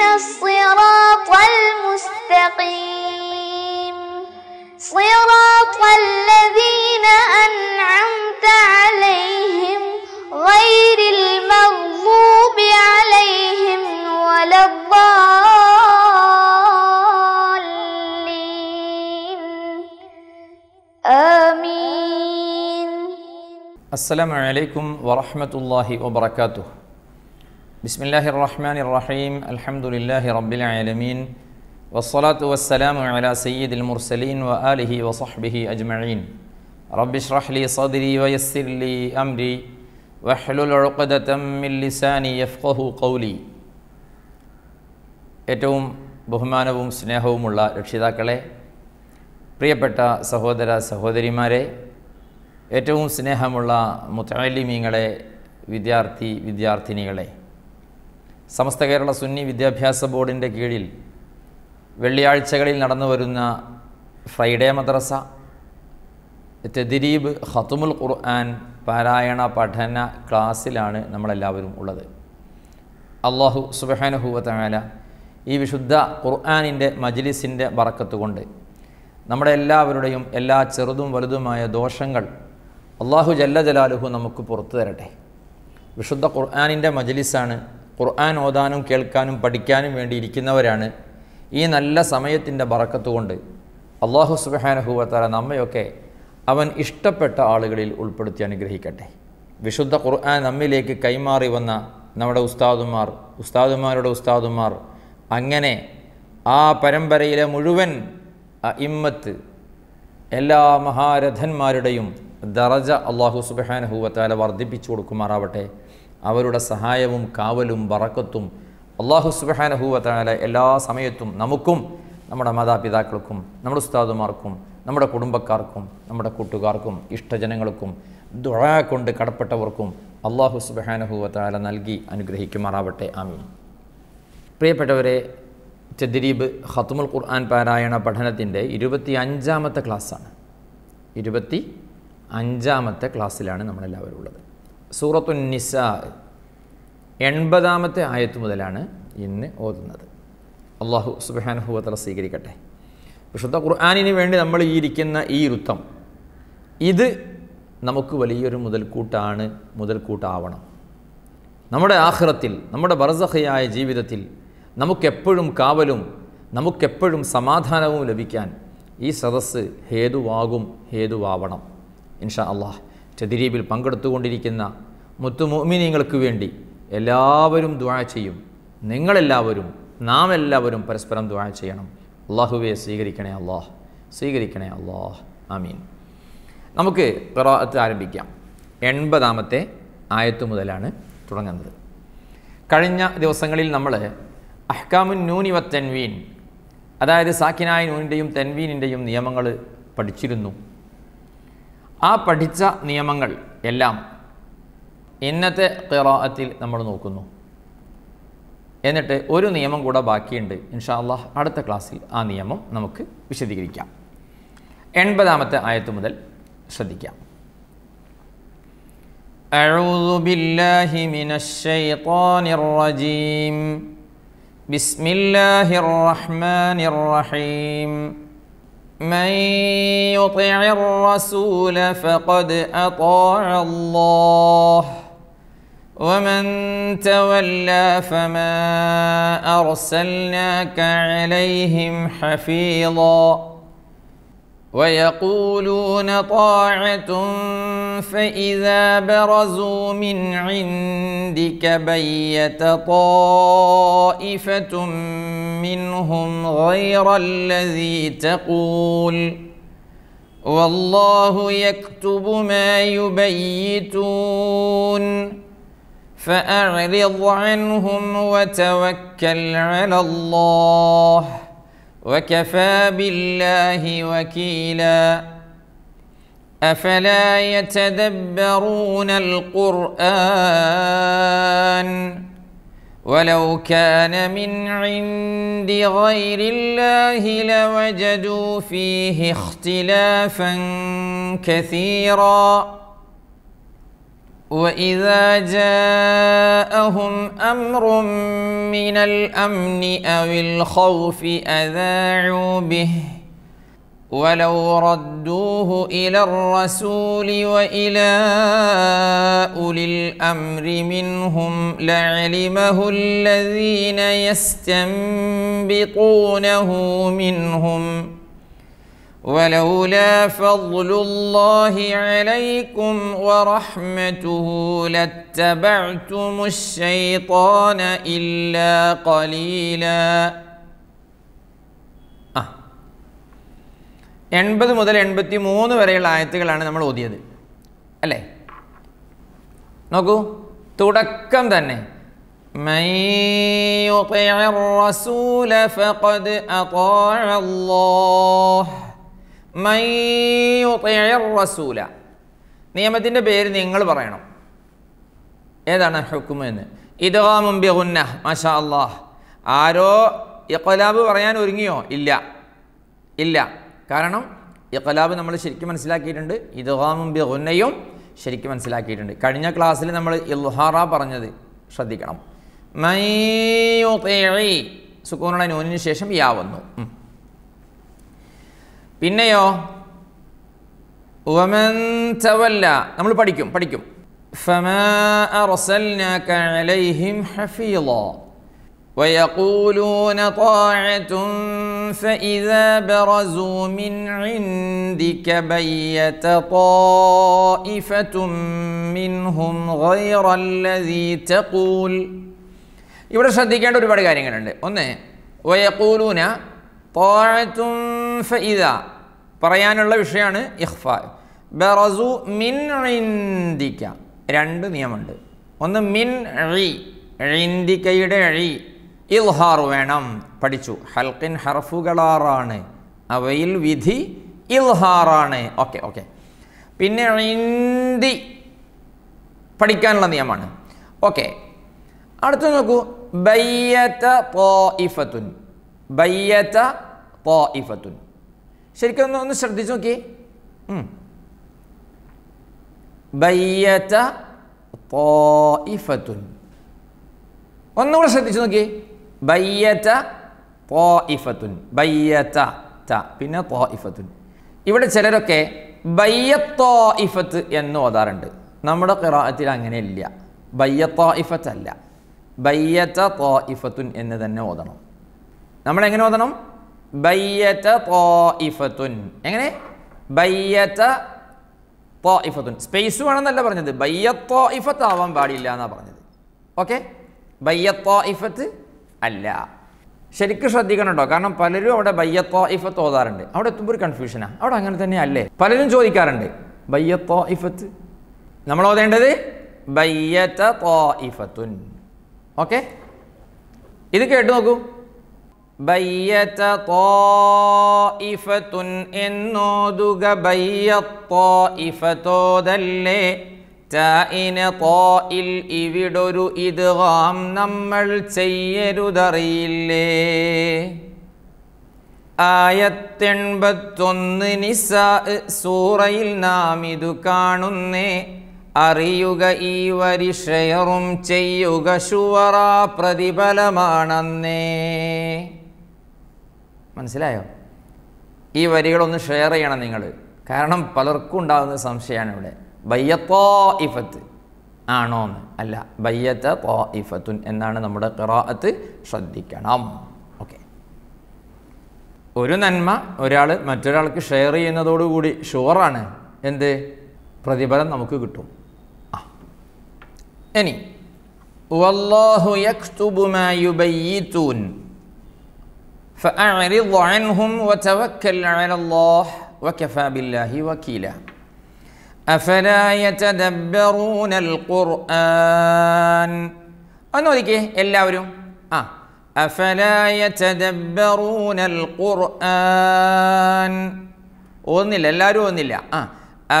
اهدنا الصراط المستقيم صراط الذين أنعمت عليهم غير المغضوب عليهم ولا الضالين آمين السلام عليكم ورحمة الله وبركاته بسم الله الرحمن الرحيم الحمد لله رب العالمين والصلاة والسلام على سيد المرسلين وآله وصحبه أجمعين رب اشرح لي صدري ويسر لي أمري واحلل عقدة من لساني يفقه قولي ഏറ്റവും ബഹുമാനവും സ്നേഹവുമുള്ള രക്ഷിതാക്കളെ പ്രിയപ്പെട്ട സഹോദര സഹോദരിമാരെ ഏറ്റവും സ്നേഹമുള്ള മുത്തലിമീങ്ങളെ വിദ്യാർത്ഥി വിദ്യാർത്ഥിനികളെ സമസ്ത കേരള സുന്നി വിദ്യാഭ്യാസ ബോർഡിൻ്റെ കീഴിൽ വെള്ളിയാഴ്ചകളിൽ നടന്നു വരുന്ന ഫ്രൈഡേ മദ്രസ തെദിരീബ് ഹത്തുമുൽ ഖുർആൻ പാരായണ പഠന ക്ലാസ്സിലാണ് നമ്മളെല്ലാവരും ഉള്ളത് അള്ളാഹു സുബഹാനുഹൂവത്തായാല ഈ വിശുദ്ധ ഖുർആാനിൻ്റെ മജ്ലിസിൻ്റെ കൊണ്ട് നമ്മുടെ എല്ലാവരുടെയും എല്ലാ ചെറുതും വലുതുമായ ദോഷങ്ങൾ അള്ളാഹു ജല്ല ജലാലുഹു നമുക്ക് പുറത്തു തരട്ടെ വിശുദ്ധ ഖുർആാനിൻ്റെ മജിലിസാണ് ഖുർആൻ ഓതാനും കേൾക്കാനും പഠിക്കാനും വേണ്ടിയിരിക്കുന്നവരാണ് ഈ നല്ല സമയത്തിൻ്റെ ബറക്കത്തുകൊണ്ട് അള്ളാഹു സുബാനഹുവത്താല നമ്മയൊക്കെ അവൻ ഇഷ്ടപ്പെട്ട ആളുകളിൽ ഉൾപ്പെടുത്തി അനുഗ്രഹിക്കട്ടെ വിശുദ്ധ ഖുർആൻ നമ്മിലേക്ക് കൈമാറി വന്ന നമ്മുടെ ഉസ്താദുമാർ ഉസ്താദുമാരുടെ ഉസ്താദുമാർ അങ്ങനെ ആ പരമ്പരയിലെ മുഴുവൻ ഇമ്മത്ത് എല്ലാ മഹാരഥന്മാരുടെയും ദറജ അള്ളാഹു സുബാനഹുവത്താല വർദ്ധിപ്പിച്ചു കൊടുക്കുമാറാവട്ടെ അവരുടെ സഹായവും കാവലും വറക്കത്തും അള്ളാഹു സുബാനഹുവല എല്ലാ സമയത്തും നമുക്കും നമ്മുടെ മാതാപിതാക്കൾക്കും നമ്മുടെ ഉസ്താദുമാർക്കും നമ്മുടെ കുടുംബക്കാർക്കും നമ്മുടെ കൂട്ടുകാർക്കും ഇഷ്ടജനങ്ങൾക്കും ദുഴ കൊണ്ട് കടപ്പെട്ടവർക്കും അള്ളാഹു സുബാനഹുവല നൽകി അനുഗ്രഹിക്കുമാറാവട്ടെ ആമീൻ പ്രിയപ്പെട്ടവരെ ചദ്രീബ് ഖത്തുമുൽ ഖുർആൻ പാരായണ പഠനത്തിൻ്റെ ഇരുപത്തി അഞ്ചാമത്തെ ക്ലാസ്സാണ് ഇരുപത്തി അഞ്ചാമത്തെ ക്ലാസ്സിലാണ് നമ്മളെല്ലാവരും ഉള്ളത് സൂറത്തു നിസ എൺപതാമത്തെ ആയത്ത് മുതലാണ് ഇന്ന് ഓതുന്നത് അള്ളാഹു സുബാനുഭൂവത്തല സ്വീകരിക്കട്ടെ വിശുദ്ധ ഖുർആാനിന് വേണ്ടി നമ്മൾ ഈ ഇരിക്കുന്ന ഈ ഋത്തം ഇത് നമുക്ക് വലിയൊരു മുതൽക്കൂട്ടാണ് മുതൽക്കൂട്ടാവണം നമ്മുടെ ആഹ്റത്തിൽ നമ്മുടെ ബർസഹയായ ജീവിതത്തിൽ നമുക്കെപ്പോഴും കാവലും നമുക്കെപ്പോഴും സമാധാനവും ലഭിക്കാൻ ഈ സദസ്സ് ഹേതുവാകും ഹേതുവാവണം ഇൻഷാ അള്ളാഹ് ചതിരീപിൽ പങ്കെടുത്തുകൊണ്ടിരിക്കുന്ന മുത്തുമോമിനിങ്ങൾക്ക് വേണ്ടി എല്ലാവരും ദ്വാ ചെയ്യും നിങ്ങളെല്ലാവരും നാം എല്ലാവരും പരസ്പരം ദ്വാ ചെയ്യണം അള്ളാഹുവെ സ്വീകരിക്കണേ അള്ളാഹ് സ്വീകരിക്കണേ അള്ളാഹ് ആമീൻ നമുക്ക് പ്രവാഹത്ത് ആരംഭിക്കാം എൺപതാമത്തെ ആയത്ത് മുതലാണ് തുടങ്ങുന്നത് കഴിഞ്ഞ ദിവസങ്ങളിൽ നമ്മൾ അഹ്കാമുൻ നൂനി വ തെൻവീൻ അതായത് സാക്കിനായ നൂനിൻ്റെയും തെൻവീനിൻ്റെയും നിയമങ്ങൾ പഠിച്ചിരുന്നു ആ പഠിച്ച നിയമങ്ങൾ എല്ലാം ഇന്നത്തെ കിറാഅത്തിൽ നമ്മൾ നോക്കുന്നു എന്നിട്ട് ഒരു നിയമം കൂടെ ബാക്കിയുണ്ട് ഇൻഷാ അള്ളാഹ് അടുത്ത ക്ലാസ്സിൽ ആ നിയമം നമുക്ക് വിശദീകരിക്കാം എൺപതാമത്തെ ആയത്ത് മുതൽ ശ്രദ്ധിക്കാം أعوذ بالله من الشيطان الرجيم بسم الله الرحمن الرحيم من يطع الرسول فقد اطاع الله ومن تولى فما ارسلناك عليهم حفيظا ويقولون طاعة فإذا برزوا من عندك بيت طائفة منهم غير الذي تقول والله يكتب ما يبيتون فأعرض عنهم وتوكل على الله ۖ وكفى بالله وكيلا افلا يتدبرون القران ولو كان من عند غير الله لوجدوا فيه اختلافا كثيرا وإذا جاءهم أمر من الأمن أو الخوف أذاعوا به ولو ردوه إلى الرسول وإلى أولي الأمر منهم لعلمه الذين يستنبطونه منهم ۖ ولولا فضل الله عليكم ورحمته لاتبعتم الشيطان إلا قليلا എൺപത് മുതൽ എൺപത്തി മൂന്ന് വരെയുള്ള ആയത്തുകളാണ് നമ്മൾ ഓതിയത് അല്ലേ നോക്കൂ തുടക്കം തന്നെ മൈ റസൂല ഫഖദ് അല്ലാഹ് റസൂല നിയമത്തിൻ്റെ പേര് നിങ്ങൾ പറയണം ഏതാണ് ഹുക്കുമ എന്ന് ഇദ്ഹാമുബിഹുന്ന മഷാ അള്ളാഹ് ആരോ ഇക്കലാബ് പറയാൻ ഒരുങ്ങിയോ ഇല്ല ഇല്ല കാരണം ഇക്കലാബ് നമ്മൾ ശരിക്കും മനസ്സിലാക്കിയിട്ടുണ്ട് ഇദ്ഹാമുബിഹുന്നയും ശരിക്കും മനസ്സിലാക്കിയിട്ടുണ്ട് കഴിഞ്ഞ ക്ലാസ്സിൽ നമ്മൾ ഇൽഹാറ പറഞ്ഞത് ശ്രദ്ധിക്കണം മൈ സുക്കൂണ നൂനിന് ശേഷം യാ വന്നു പിന്നെയോ ഉവമൻ നമ്മൾ പഠിക്കും പഠിക്കും ويقولون طاعة فإذا برزوا من عندك بيت طائفة منهم غير الذي تقول ഇവിടെ ശ്രദ്ധിക്കേണ്ട ഒരുപാട് കാര്യങ്ങളുണ്ട് ഒന്ന് വയക്കൂലൂന طاعة ഫഇദ പറയാനുള്ള വിഷയമാണ് ഇഹ്ഫ ബറസു മിൻ ഇന്ദിക്ക രണ്ട് നിയമമുണ്ട് ഒന്ന് മിൻ ഇന്ദിക്കയുടെ അഴി ഇൽഹാർ വേണം പഠിച്ചു ഹൽക്കിൻ ഹർഫുകളാറാണ് അവയിൽ വിധി ഇൽഹാറാണ് ഓക്കെ ഓക്കെ പിന്നെ ഇന്ദി പഠിക്കാനുള്ള നിയമമാണ് ഓക്കെ അടുത്ത് നോക്കൂ ബയ്യത്ത പോ ഇഫത്തുൻ ബയ്യത്ത പോ ഇഫത്തുൻ ശരിക്കും ഒന്ന് ഒന്ന് ശ്രദ്ധിച്ചു നോക്കി ഒന്നുകൂടെ ശ്രദ്ധിച്ചു നോക്കി ബയ്യത്ത ബയ്യത്ത ത പിന്നെ തോയിഫത്തുൻ ഇവിടെ ചിലരൊക്കെ ബയ്യത്തോയിഫത്ത് എന്ന് ഓതാറുണ്ട് നമ്മുടെ കിറാത്തിൽ അങ്ങനെയില്ല ബയ്യത്തോയിഫത്ത് അല്ല ബയ്യത്ത തോയിഫത്തുൻ എന്ന് തന്നെ ഓതണം നമ്മളെങ്ങനെ ഓതണം എങ്ങനെ സ്പേസ് വേണമെന്നല്ല പറഞ്ഞത് ബയ്യത്തോ ഇഫത്ത് ആവാൻ പാടില്ല എന്നാ പറഞ്ഞത് ഓക്കെ ബയ്യത്തോ ഇഫത്ത് അല്ല ശരിക്കും ശ്രദ്ധിക്കണം കേട്ടോ കാരണം പലരും അവിടെ ബയ്യത്തോ ഇഫത്ത് ഓതാറുണ്ട് അവിടെ എത്തുമ്പോൾ ഒരു കൺഫ്യൂഷനാണ് അവിടെ അങ്ങനെ തന്നെ അല്ലേ പലരും ചോദിക്കാറുണ്ട് ബയ്യത്തോ ഇഫത്ത് നമ്മൾ ഓതേണ്ടത് ബയ്യത്ത ഇഫത്തുൻ ഓക്കെ ഇത് കേട്ട് നോക്കൂ ബയ്യത്ത തോഇഫത്തുൻ എന്നോതുക ബയ്യത്തോതല്ലേ ചായിന് തോയിൽ ഇവിടൊരു ഇതുവാം നമ്മൾ ചെയ്യരുതറിയില്ലേ ആയത്തെൺപത്തൊന്ന് നിസ സൂറയിൽ നാം ഇതു കാണുന്നേ അറിയുക ഈ വരി ഷെയറും ചെയ്യുക ഷുവറ പ്രതിഫലമാണെന്നേ മനസ്സിലായോ ഈ വരികളൊന്ന് ഷെയർ ചെയ്യണം നിങ്ങൾ കാരണം പലർക്കും ഉണ്ടാകുന്ന സംശയമാണ് ഇവിടെ ബയ്യത്തോ ഇഫത്ത് ആണോ എന്ന് അല്ല ബയ്യത്ത തോ ഇഫത്തുൻ എന്നാണ് നമ്മുടെ ഖിറാഅത്ത് ശ്രദ്ധിക്കണം ഓക്കെ ഒരു നന്മ ഒരാൾ മറ്റൊരാൾക്ക് ഷെയർ ചെയ്യുന്നതോടുകൂടി ഷുവറാണ് എന്ത് പ്രതിഫലം നമുക്ക് കിട്ടും ആ ഇനി വല്ലാഹു യക്തുബുമായുബയ്യത്തൂൻ فأعرض عنهم وتوكل على الله وكفى بالله وكيلا أفلا يتدبرون القرآن أنا إلا آه أفلا يتدبرون القرآن ونلا لا ونلا آه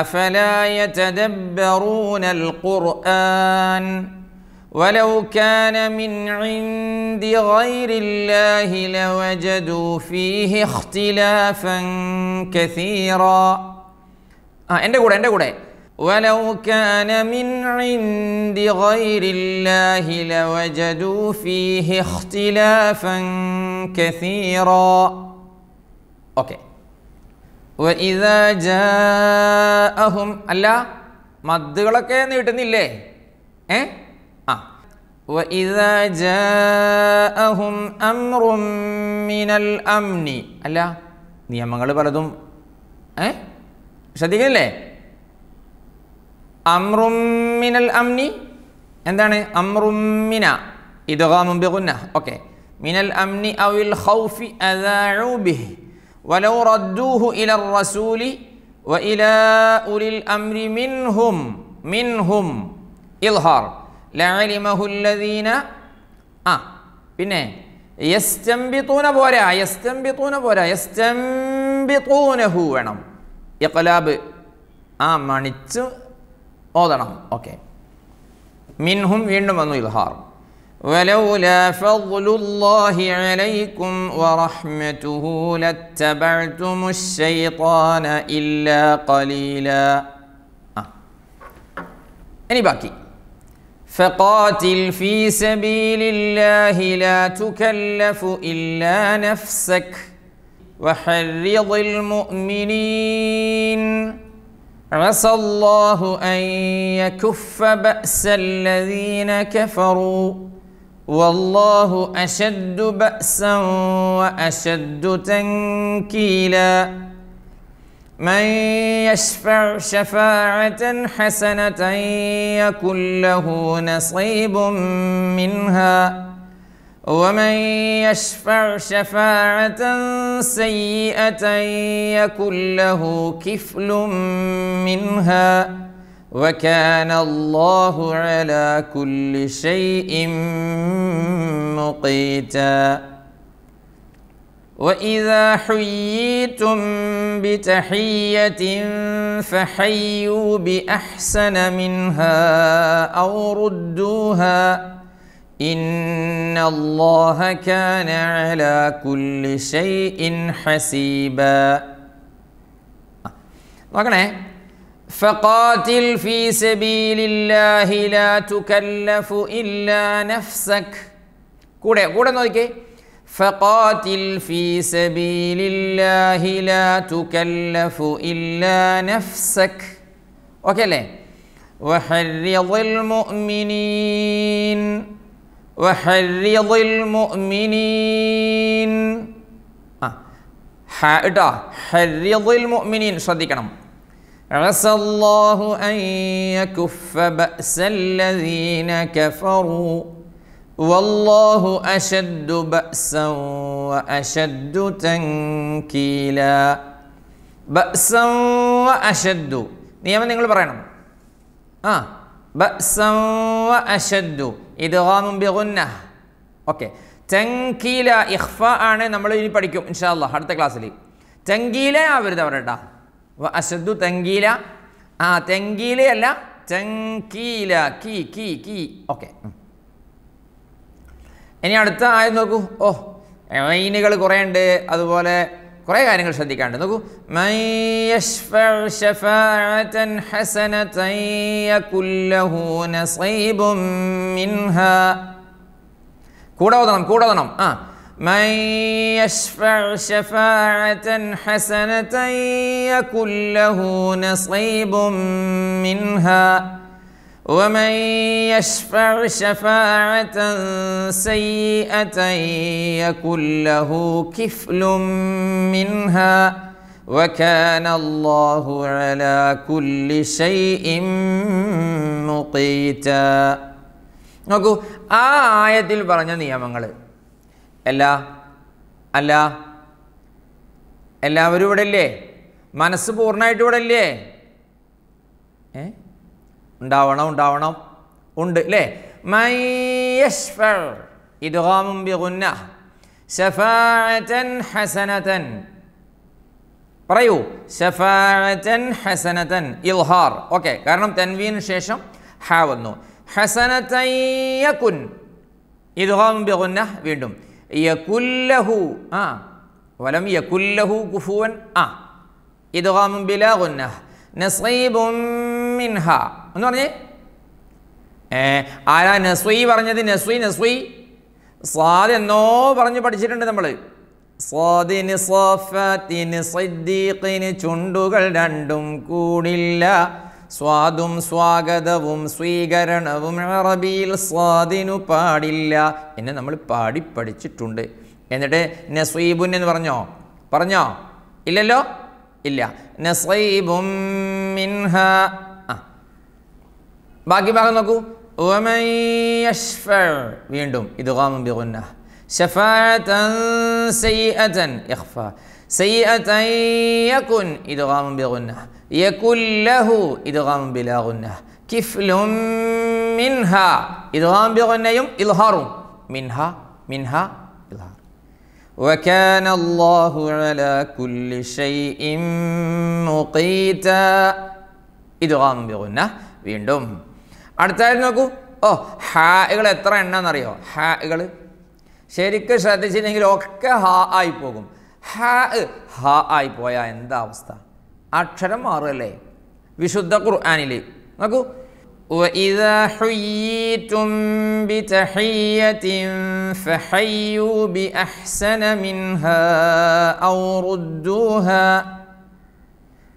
أفلا يتدبرون القرآن ولو كان من عند غير الله لوجدوا فيه اختلافا كثيرا എൻ്റെ കൂടെ എൻ്റെ കൂടെ ولو كان من عند غير الله لوجدوا فيه اختلافا كثيرا ഓക്കെ وإذا جاءهم അല്ല മദ്ദുകളൊക്കെ നീട്ടുന്നില്ലേ ഏഹ് وإذا جاءهم أمر من الأمن അല്ല നിയമങ്ങൾ പലതും ഏ ശ്രദ്ധിക്കണില്ലേ അമ്രും മിനൽ അംനി എന്താണ് അമ്രും മിന ഇദ്ഗാമും ബിഗുന്ന ഓക്കെ മിനൽ അംനി ഔൽ ഖൗഫി അദാഉ ബിഹി വലൗ റദ്ദൂഹു ഇല റസൂലി വഇല ഉലിൽ അംരി മിൻഹും മിൻഹും ഇൽഹാർ ലാലിമഹുല്ലദീന ആ പിന്നെ യസ്റ്റംബിത്തൂന പോരാ യസ്റ്റംബിത്തൂന പോരാ യസ്തംബിത്തൂനഹു വേണം യക്കലാബ് ആ മണിച്ച് ഓതണം ഓക്കെ മിൻഹും വീണ്ടും വന്നു ഇൽഹാർ ولولا فضل الله عليكم ورحمته لاتبعتم الشيطان إلا قليلا آه. أني باكي فقاتل في سبيل الله لا تكلف الا نفسك وحرض المؤمنين عسى الله ان يكف باس الذين كفروا والله اشد باسا واشد تنكيلا من يشفع شفاعة حسنة يكن له نصيب منها ومن يشفع شفاعة سيئة يكن له كفل منها وكان الله على كل شيء مقيتاً واذا حييتم بتحيه فحيوا باحسن منها او ردوها ان الله كان على كل شيء حسيبا فقاتل في سبيل الله لا تكلف إلا نفسك കൂടെ കൂടെ നോക്കിക്കേ فقاتل في سبيل الله لا تكلف إلا نفسك وكله وحرض المؤمنين وحرض المؤمنين حرض المؤمنين ശ്രദ്ധിക്കണം عسى الله أن يكف بأس الذين كفروا വല്ലാഹു ബഅസൻ തൻകീല ബഅസൻ നിയമം നിങ്ങൾ പറയണം ആ ബഅസൻ വഅഷദ്ദു ഓക്കെ തൻകീല ഇഹ്ഫ ആണ് നമ്മൾ ഇനി പഠിക്കും ഇൻഷാ അടുത്ത ക്ലാസ്സിൽ ചങ്കീല ആവരുത് അവരുടെ അശദ്ദു തങ്കീല ആ തെങ്കീലയല്ല ചങ്കീല കീ കീ കീ ഓക്കെ ഇനി അടുത്ത ആയത് നോക്കൂ ഓ മൈനുകൾ കുറേ ഉണ്ട് അതുപോലെ കുറേ കാര്യങ്ങൾ ശ്രദ്ധിക്കാണ്ട് നോക്കൂ കൂടെ ഓതണം കൂടെ ഓതണം ആ ഹസനതയ്യ മിൻഹ ومن يشفع شفاعة سيئة يكن له كفل منها وكان الله على كل شيء مقيتا നോക്കൂ ആ ആയത്തിൽ പറഞ്ഞ നിയമങ്ങൾ അല്ല അല്ല എല്ലാവരും ഇവിടെ ഇല്ലേ മനസ്സ് പൂർണ്ണമായിട്ട് ഇവിടെ ഇല്ലേ ഏഹ് ഉണ്ടാവണം ഉണ്ടാവണം ഉണ്ട് അല്ലേ മയ്യഷ്ഫർ ഇദ്ഗാമും ബിഗുന്ന ശഫാഅതൻ ഹസനതൻ പറയൂ ശഫാഅതൻ ഹസനതൻ ഇൽഹാർ ഓക്കെ കാരണം തൻവീന് ശേഷം ഹ വന്നു ഹസനതൻ യകുൻ ഇദ്ഗാമും ബിഗുന്ന വീണ്ടും യകുല്ലഹു ആ ولم يكن له كفوا آه إدغام بلا غنة نصيب منها എന്ന് പറഞ്ഞേ ആരാ നസ്വി പറഞ്ഞത് നസ്വി നസ്വി സ്വാദ് എന്നോ പറഞ്ഞ് പഠിച്ചിട്ടുണ്ട് നമ്മൾ സ്വാദിന് സോഫത്തിന് സദ്ദീഖിന് ചുണ്ടുകൾ രണ്ടും കൂടില്ല സ്വാദും സ്വാഗതവും സ്വീകരണവും അറബിയിൽ സ്വാദിനു പാടില്ല എന്നെ നമ്മൾ പാടി പഠിച്ചിട്ടുണ്ട് എന്നിട്ട് നസ്വീബുൻ എന്ന് പറഞ്ഞോ പറഞ്ഞോ ഇല്ലല്ലോ ഇല്ല നസീബും മിൻഹ ബാക്കി ഭാഗം നോക്കൂ ومن يشفع വീണ്ടും ഇദ്ഗാം ബിഗുന്ന شفاعة سيئة إخفاء سيئة يكن إدغام بغنة يكن له إدغام بلا غنة كفل منها إدغام بغنة يوم إظهار منها منها إظهار وكان الله على كل شيء مقيتا إدغام بغنة ويندم അടുത്തായത് നോക്കൂ ഓ ഹാകൾ എത്ര എണ്ണമെന്നറിയോ ഹാകൾ ശരിക്കും ശ്രദ്ധിച്ചില്ലെങ്കിൽ ഒക്കെ ഹാ ആയി പോകും ഹാ ഹാ ആയി പോയാൽ എന്താ അവസ്ഥ അക്ഷരം മാറല്ലേ വിശുദ്ധ ഖുർആാനിൽ നോക്കൂ وإذا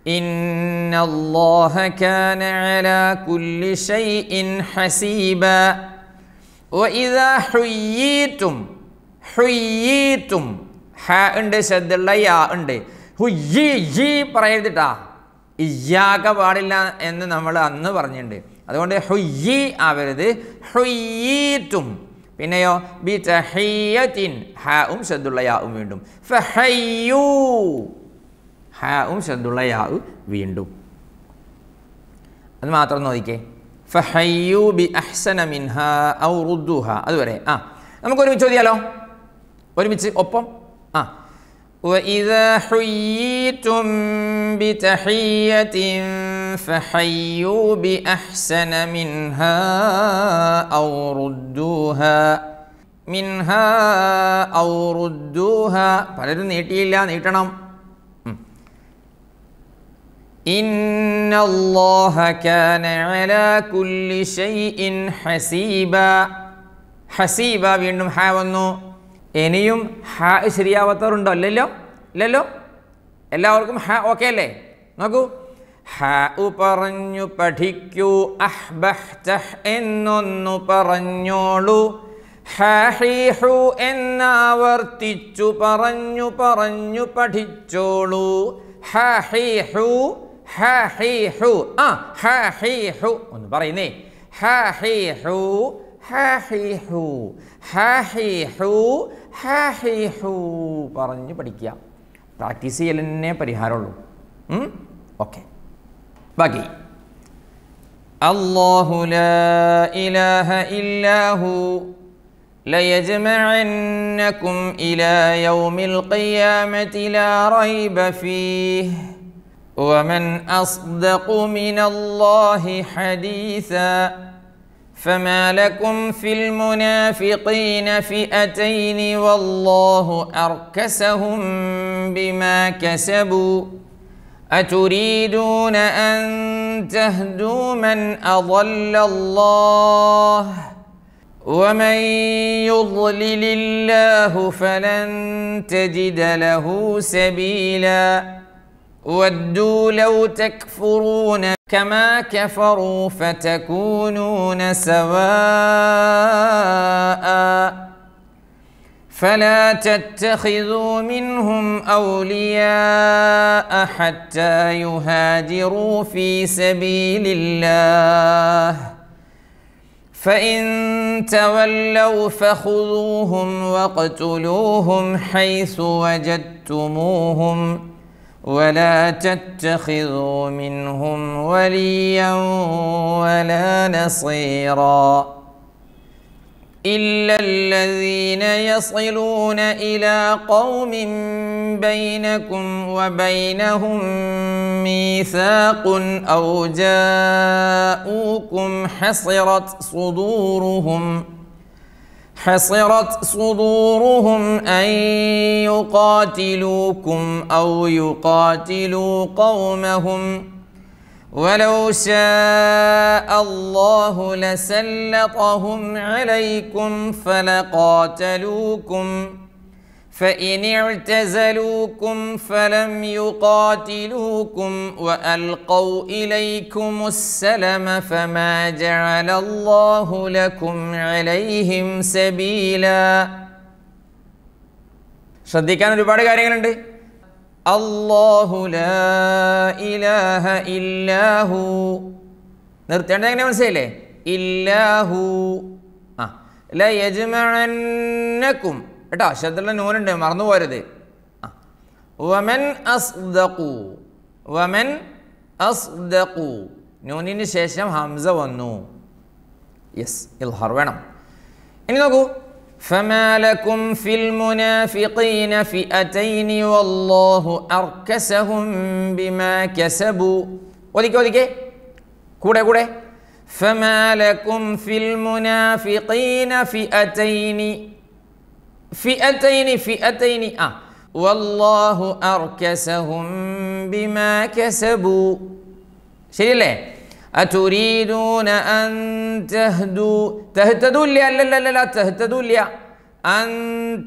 إن الله كان على كل شيء حسيبا وإذا حييتم ഹുയ്യീത്തും ഹ ഉണ്ട് ശ്രദ്ധയുള്ള യാ ഉണ്ട് ഹുയ്യി ഹി പറയരുതിട്ടാ ഇയ്യാക്ക പാടില്ല എന്ന് നമ്മൾ അന്ന് പറഞ്ഞിട്ടുണ്ട് അതുകൊണ്ട് ഹുയ്യി ആവരുത് ഹുയ്യീത്തും പിന്നെയോ ബി തഹയ്യത്തിൻ ഹ ഉം ശ്രദ്ധയുള്ള യാ ഉം വീണ്ടും ഫഹയ്യൂ ഹാവും ശ്രദ്ധുള്ള വീണ്ടും അത് മാത്രം നോക്കിക്കേ ഫഹയ്യു ബി അഹ്സന മിൻഹ ഔ അതുവരെ ആ നമുക്ക് ഒരുമിച്ച് ചോദിയാലോ ഒരുമിച്ച് ഒപ്പം ആ പലരും നീട്ടിയില്ല നീട്ടണം ഹസീബ വീണ്ടും ഹാ വന്നു ഇനിയും ഹാ ശരിയാവാത്തവരുണ്ടോ അല്ലല്ലോ അല്ലല്ലോ എല്ലാവർക്കും ഹാ ഓക്കെ അല്ലേ നോക്കൂ ഹാ ഉ പറഞ്ഞു പഠിക്കൂ അഹ്ബഹ് എന്നൊന്നു പറഞ്ഞോളൂ ഹീഹു എന്നാവർത്തിച്ചു പറഞ്ഞു പറഞ്ഞു പഠിച്ചോളൂ ഹീഹു حاحيحو اه حاحيحو نبريني حاحيحو حاحيحو حاحيحو حاحيحو برني بديكيا تاكتيسي لنني بريهارولو ام اوكي باقي الله لا إله إلا هو ليجمعنكم إلى يوم القيامة لا ريب فيه ومن اصدق من الله حديثا فما لكم في المنافقين فئتين والله اركسهم بما كسبوا اتريدون ان تهدوا من اضل الله ومن يضلل الله فلن تجد له سبيلا ودوا لو تكفرون كما كفروا فتكونون سواء فلا تتخذوا منهم اولياء حتى يهاجروا في سبيل الله فان تولوا فخذوهم واقتلوهم حيث وجدتموهم ولا تتخذوا منهم وليا ولا نصيرا إلا الذين يصلون إلى قوم بينكم وبينهم ميثاق أو جاءوكم حصرت صدورهم ۖ حصرت صدورهم أن يقاتلوكم أو يقاتلوا قومهم ولو شاء الله لسلطهم عليكم فلقاتلوكم فإن اعتزلوكم فلم يقاتلوكم وألقوا إليكم السلم فما جعل الله لكم عليهم سبيلا ശ്രദ്ധിക്കാൻ ഒരുപാട് കാര്യങ്ങളുണ്ട് അള്ളാഹു ഇലാഹ ഇല്ലാഹു നിർത്തേണ്ടത് എങ്ങനെ മനസ്സിലായില്ലേ ഇല്ലാഹു ആ ലയജ്മഅന്നക്കും കേട്ടോ ശബ്ദത്തിലുള്ള നൂനുണ്ട് മറന്നു പോരുത് വമൻ അസ്ദഖു വമൻ അസ്ദഖു നൂനിന് ശേഷം ഹംസ വന്നു യെസ് ഇൽഹർ വേണം ഇനി നോക്കൂ فما لكم في المنافقين فئتين والله أركسهم بما كسبوا ولك ولك كودا كودا فما لكم في المنافقين فئتين فئتين فئتين آه والله أركسهم بما كسبوا شيء لا أتريدون أن تهدوا تهتدوا لي لا لا لا لا تهتدوا لي أن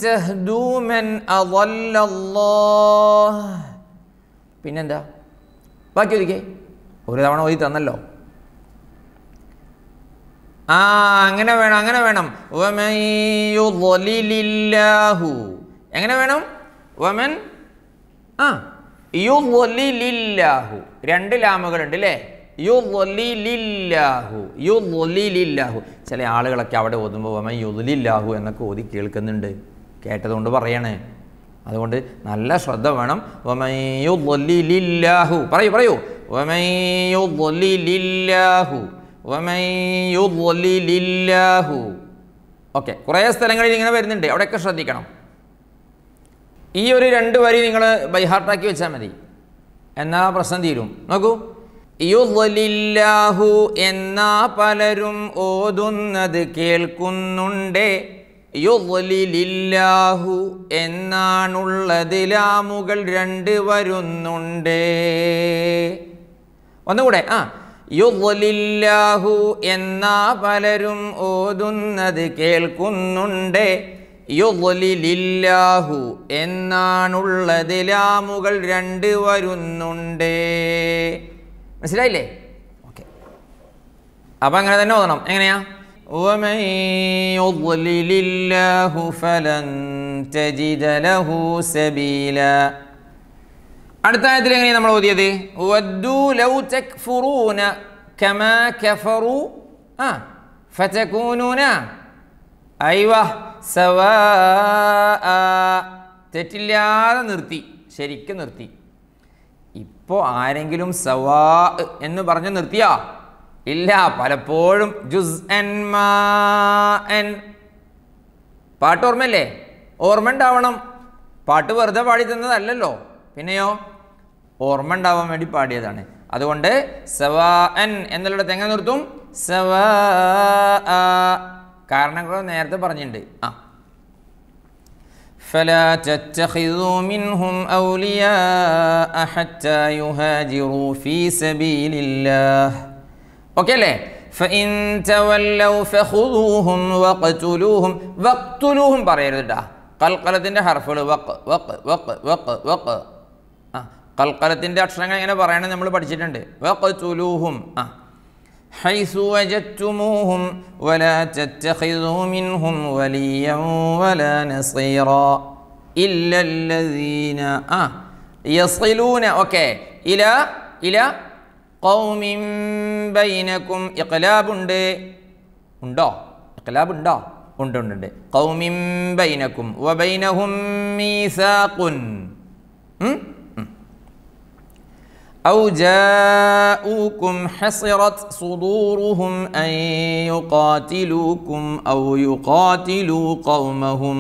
تهدوا من أضل الله بين هذا പിന്നെന്താ ബാക്കി ഒരിക്കേ ഒരു തവണ ഓതി തന്നല്ലോ ആ അങ്ങനെ വേണം അങ്ങനെ വേണം എങ്ങനെ വേണം വമൻ ആ ലില്ലാഹു രണ്ട് ലാമുകളുണ്ട് അല്ലേ യുദ്ലിലില്ലാഹു ലില്ലാഹു ചില ആളുകളൊക്കെ അവിടെ ഓതുമ്പോൾ വമൻ യുദ്ലില്ലാഹു എന്നൊക്കെ ഓതി കേൾക്കുന്നുണ്ട് കേട്ടതുകൊണ്ട് പറയണേ അതുകൊണ്ട് നല്ല ശ്രദ്ധ വേണം ലില്ലാഹു പറയൂ പറയൂ ലില്ലാഹു ഓക്കെ കുറേ സ്ഥലങ്ങളിൽ ഇങ്ങനെ വരുന്നുണ്ട് അവിടെയൊക്കെ ശ്രദ്ധിക്കണം ഈ ഒരു രണ്ട് വരി നിങ്ങൾ ബൈഹാർട്ടാക്കി വെച്ചാൽ മതി എന്നാ പ്രശ്നം തീരും നോക്കൂ ലില്ലാഹു എന്നാ പലരും ഓതുന്നത് കേൾക്കുന്നുണ്ടേ ലില്ലാഹു എന്നാണുള്ളതിലാമുകൾ രണ്ട് വരുന്നുണ്ടേ ഒന്നുകൂടെ ആ യുദ്ലില്ലാഹു എന്നാ പലരും ഓതുന്നത് കേൾക്കുന്നുണ്ട് യുദ്ലില്ലാഹു എന്നാണുള്ളത് ലാമുകൾ രണ്ട് വരുന്നുണ്ട് മനസ്സിലായില്ലേ ഓക്കെ അപ്പം അങ്ങനെ തന്നെ ഓതണം എങ്ങനെയാ ومن يضلل ചജിതലഹു സബീല അടുത്ത ആയത്തിൽ എങ്ങനെയാണ് നമ്മൾ ഓതിയത് വദ്ദു ലൗ തക്ഫുറൂന കമാ കഫറു ആ ഫതകൂനൂന ഐവ സവാ തെറ്റില്ലാതെ നിർത്തി ശരിക്കും നിർത്തി ഇപ്പോൾ ആരെങ്കിലും സവാ എന്ന് പറഞ്ഞ് നിർത്തിയാ ഇല്ല പലപ്പോഴും ജുസ് എൻ മാ എൻ പാട്ട് ഓർമ്മയല്ലേ ഓർമ്മ ഉണ്ടാവണം പാട്ട് വെറുതെ പാടി തന്നതല്ലല്ലോ പിന്നെയോ ഓർമ്മ ഉണ്ടാവാൻ വേണ്ടി പാടിയതാണ് അതുകൊണ്ട് സവാ എൻ എന്നുള്ളത് എങ്ങനെ നിർത്തും സവാ കാരണങ്ങൾ നേരത്തെ പറഞ്ഞിട്ടുണ്ട് ആ فلا تتخذوا منهم أولياء حتى يهاجروا في سبيل الله ഓക്കെ അല്ലേ فإن تولوا فخذوهم وقتلوهم وقتلوهم പറയരുത് കേട്ടോ ഹർഫുകൾ കൽക്കലത്തിൻ്റെ അക്ഷരങ്ങൾ എങ്ങനെ പറയണമെന്ന് നമ്മൾ പഠിച്ചിട്ടുണ്ട് വഖത്തുലൂഹും ആ حيث وجدتموهم ولا تتخذوا منهم وليا ولا نصيرا إلا الذين آه ഇല أوكي إلى ഉണ്ടോ ഇഖ്ലാബ് ഉണ്ടോ ഉണ്ട് ഉണ്ട് ഉണ്ട് കൗമിം ബൈനക്കും വബൈനഹും മീസാഖുൻ أو جاءوكم حصرت صدورهم أن يقاتلوكم أو يقاتلوا قومهم